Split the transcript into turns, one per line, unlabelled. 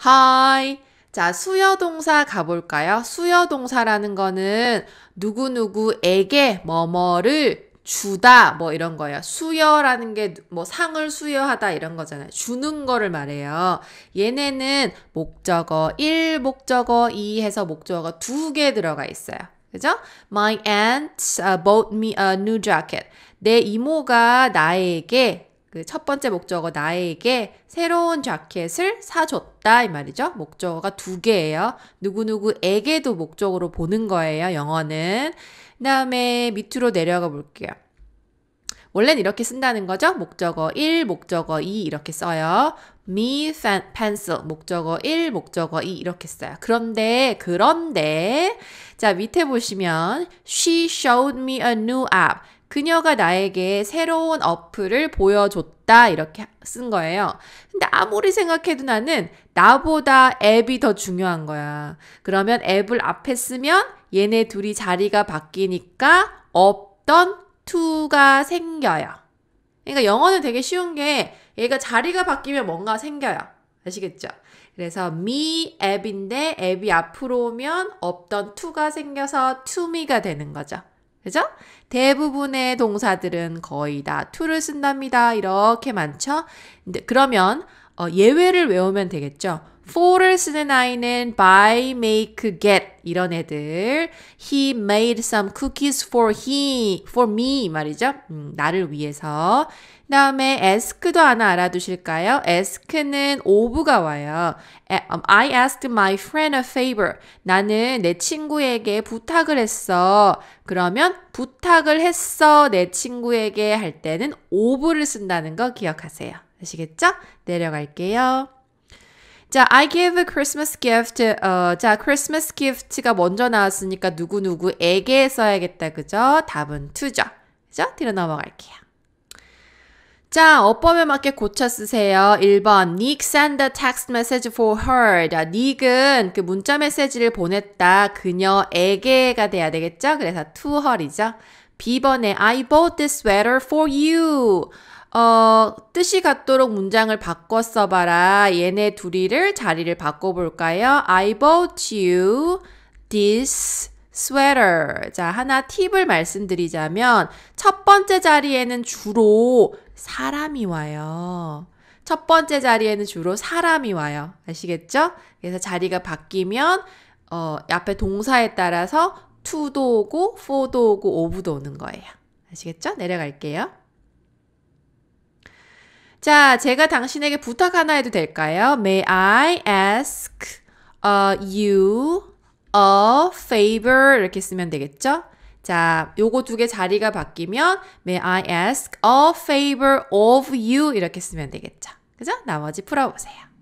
hi. 자, 수여 동사 가볼까요? 수여 동사라는 거는 누구누구에게 뭐뭐를 주다 뭐 이런 거예요. 수여라는 게 뭐 상을 수여하다 이런 거잖아요. 주는 거를 말해요. 얘네는 목적어 1, 목적어 2 해서 목적어 두개 들어가 있어요. 그죠? My aunt uh, bought me a new jacket. 내 이모가 나에게 그첫 번째 목적어 나에게 새로운 자켓을 사줬다 이 말이죠. 목적어가 두 개예요. 누구누구에게도 목적으로 보는 거예요. 영어는. 그다음에 밑으로 내려가 볼게요. 원래는 이렇게 쓴다는 거죠. 목적어 1, 목적어 2 이렇게 써요. me pencil 목적어 1, 목적어 2 이렇게 써요. 그런데 그런데 자 밑에 보시면 she showed me a new app 그녀가 나에게 새로운 어플을 보여줬다. 이렇게 쓴 거예요. 근데 아무리 생각해도 나는 나보다 앱이 더 중요한 거야. 그러면 앱을 앞에 쓰면 얘네 둘이 자리가 바뀌니까 없던 to가 생겨요. 그러니까 영어는 되게 쉬운 게 얘가 자리가 바뀌면 뭔가 생겨요. 아시겠죠? 그래서 me 앱인데 앱이 앞으로 오면 없던 to가 생겨서 to me가 되는 거죠. 그죠? 대부분의 동사들은 거의 다 to를 쓴답니다. 이렇게 많죠? 그러면 어, 예외를 외우면 되겠죠? for를 쓰는 아이는 buy, make, get 이런 애들. He made some cookies for he, for me 말이죠. 음, 나를 위해서. 다음에 ask도 하나 알아두실까요? ask는 of가 와요. Um, I asked my friend a favor. 나는 내 친구에게 부탁을 했어. 그러면 부탁을 했어 내 친구에게 할 때는 of를 쓴다는 거 기억하세요. 아시겠죠? 내려갈게요. 자, I give a Christmas gift. 어, 자, Christmas gift가 먼저 나왔으니까 누구누구에게 써야겠다. 그죠? 답은 to죠. 그죠? 뒤로 넘어갈게요. 자, 어법에 맞게 고쳐 쓰세요. 1번, Nick sent a text message for her. 자, Nick은 그 문자 메시지를 보냈다. 그녀에게가 돼야 되겠죠? 그래서 to her이죠. B번에 I bought this sweater for you. 어, 뜻이 같도록 문장을 바꿔 써봐라. 얘네 둘이를 자리를 바꿔볼까요? I bought you this sweater. 자, 하나 팁을 말씀드리자면 첫 번째 자리에는 주로 사람이 와요. 첫 번째 자리에는 주로 사람이 와요. 아시겠죠? 그래서 자리가 바뀌면 어, 앞에 동사에 따라서 to도 오고 for도 오고 o v 도 오는 거예요. 아시겠죠? 내려갈게요. 자, 제가 당신에게 부탁 하나 해도 될까요? May I ask uh, you a favor? 이렇게 쓰면 되겠죠? 자, 요거 두 개 자리가 바뀌면 May I ask a favor of you? 이렇게 쓰면 되겠죠? 그죠? 나머지 풀어보세요.